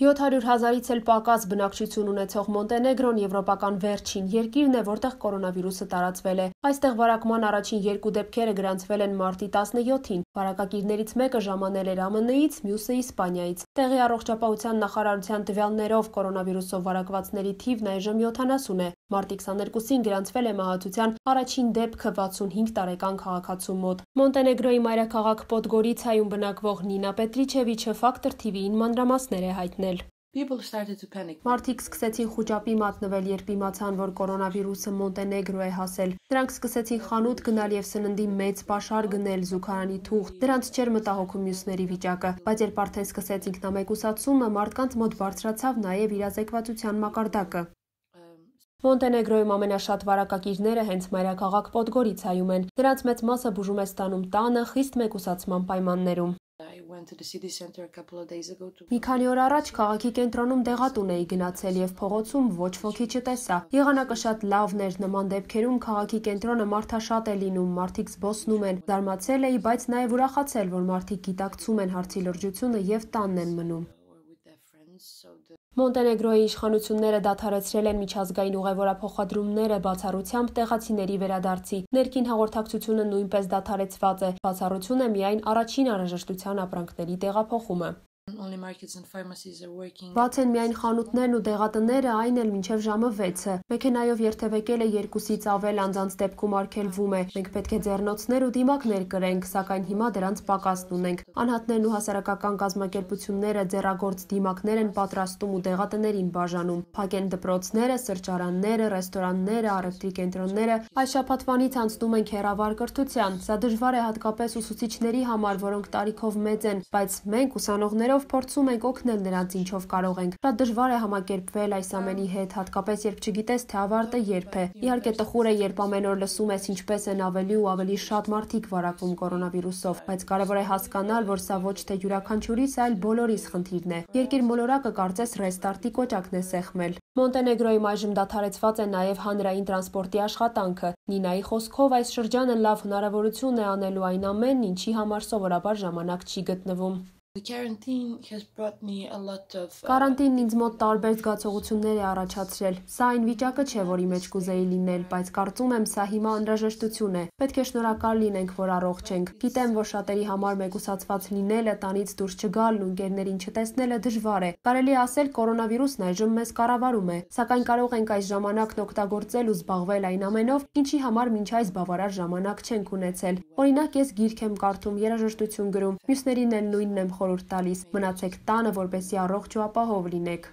700 հազարից էլ պակաս բնակչություն ունեցող Մոնտենեգրոն եվրոպական վերջին երկիրն է, որտեղ կորոնավիրուսը տարածվել է։ Այստեղ վարակման առաջին երկու դեպքերը գրանցվել են մարտի 17-ին։ Վարակակիրներից մեկը ժամանել էր ԱՄՆ-ից, մյուսը Իսպանիայից։ Տեղի առողջապահության նախարարության տվյալներով կորոնավիրուսով վարակվածների թիվն այժմ 70 է։ Մարտի 22-ին գրանցվել է մահացության առաջին դեպքը 65 տարեկան քաղաքացու մոտ։ Մոնտենեգրոյի մայրաքաղաք Պոդգորիցայում բնակվող Նինա Պետրիչևիչը ֆակտոր թիվի ին մանրամասներ է հայտնել։ People started to panic. Մարդիկ սկսեցին խոճապի մատնվել, երբ իմացան, որ կորոնավիրուսը Մոնտենեգրո է հասել։ Նրանք սկսեցին խանութ գնալ եւ սննդի մեծ պաշար գնել զուգարանի թուղթ։ Դրանց չեր մտահոգում մյուսների վիճակը, բայց երբ արդեն սկսեց ինքնամեկուսացումը, մարդկանց մոտ բարձրացավ նաեւ իրազեկվածության մակարդակը։ Մոնտենեգրոյում ամենաշատ վարակակիրները հենց մայրաքաղաք Պոդգորիցայում են։ Դրանց մեծ մասը բուժում է ստանում տանը խիստ մեկուսացման պայմաններում։ Մի քանի օր առաջ քաղաքի կենտրոնում դեղատուն էի գնացել և փողոցում ոչ ոքի չտեսա։ Եղանակը շատ լավն էր, նման դեպքերում քաղաքի կենտրոնը մարդաշատ է լինում, մարդիկ զբոսնում են։ Զարմացել էի, բայց նաև ուրախացել, որ մարդիկ գիտակցում են հարցի լրջությունը և տանն են մնում։ Մոնտենեգրոյի իշխանությունները դադարեցրել են միջազգային ուղևորափոխադրումները բացառությամբ տեղացիների վերադարձի։ Ներքին հաղորդակցությունը նույնպես դադարեցված է։ Բացառություն է միայն առաջին անհրաժեշտության ապրանքների տեղափոխումը։ Բաց են միայն խանութներն ու դեղատները, այն էլ մինչև ժամը 6-ը։ Մեքենայով երթևեկելը 2-ից ավել անձանց դեպքում արգելվում է։ Մենք պետք է ձեռնոցներ ու դիմակներ կրենք, սակայն հիմա դրանց պակասն ունենք։ Անհատներն ու հասարակական կազմակերպությունները ձեռագործ դիմակներ են պատրաստում ու դեղատներին բաժանում։ Փակեն դպրոցները, սրճարանները, ռեստորանները, առևտրի կենտրոնները։ Այս շաբաթվանից անցնում ենք հերավար կրթության։ Սա դժվար է հատկապես ուսուցիչների համար, որոնք տարիքով մեծ են, բայց մենք ուսանողներով որով փորձում ենք օգնել նրանց, ինչով կարող ենք։ Շատ դժվար է համակերպվել այս ամենի հետ, հատկապես երբ չգիտես, թե ավարտը երբ է։ Իհարկե տխուր է, երբ ամեն օր լսում ես ինչպես են ավելի ու ավելի շատ մարդիկ վարակվում կորոնավիրուսով, բայց կարևոր է հասկանալ, որ սա ոչ թե յուրաքանչյուրիս, այլ բոլորիս խնդիրն է։ Երկիր մոլորակը կարծես ռեստարտի կոճակն է սեղմել։ Մոնտենեգրոյում այժմ դադարեցված է նաև հանրային տրանսպորտի աշխատանքը։ Նինայի խոսքով այս շրջանը լավ հնարավորություն է անելու այն ամենն, ինչի համար սովորաբար ժամանակ չի գտնվում։ Կարանտինն uh, ինձ մոտ տարբեր զգացողություններ է առաջացրել։ Սա այն վիճակը չէ, որի մեջ կուզեի լինել, բայց կարծում եմ, սա հիմա անհրաժեշտություն է։ Պետք է շնորհակալ լինենք, որ առողջ ենք։ Գիտեմ, որ շատերի համար մեկուսացված լինելը, տնից դուրս չգալն ու ընկերներին չտեսնելը դժվար է։ Կարելի է ասել, կորոնավիրուսն այժմ մեզ կառավարում է, սակայն կարող ենք այս ժամանակն օգտագործել ու զբաղվել այն ամենով, ինչի համար մինչ այս բավարար ժամանակ չենք ունեցել։ Օրինակ, ես գիրք եմ կարդում, երաժշտություն գրում, մյուսներին էլ նույնն եմ խորհում խորհուրդ տալիս՝ մնացեք տանը, որպեսզի առողջ ու ապահով լինեք։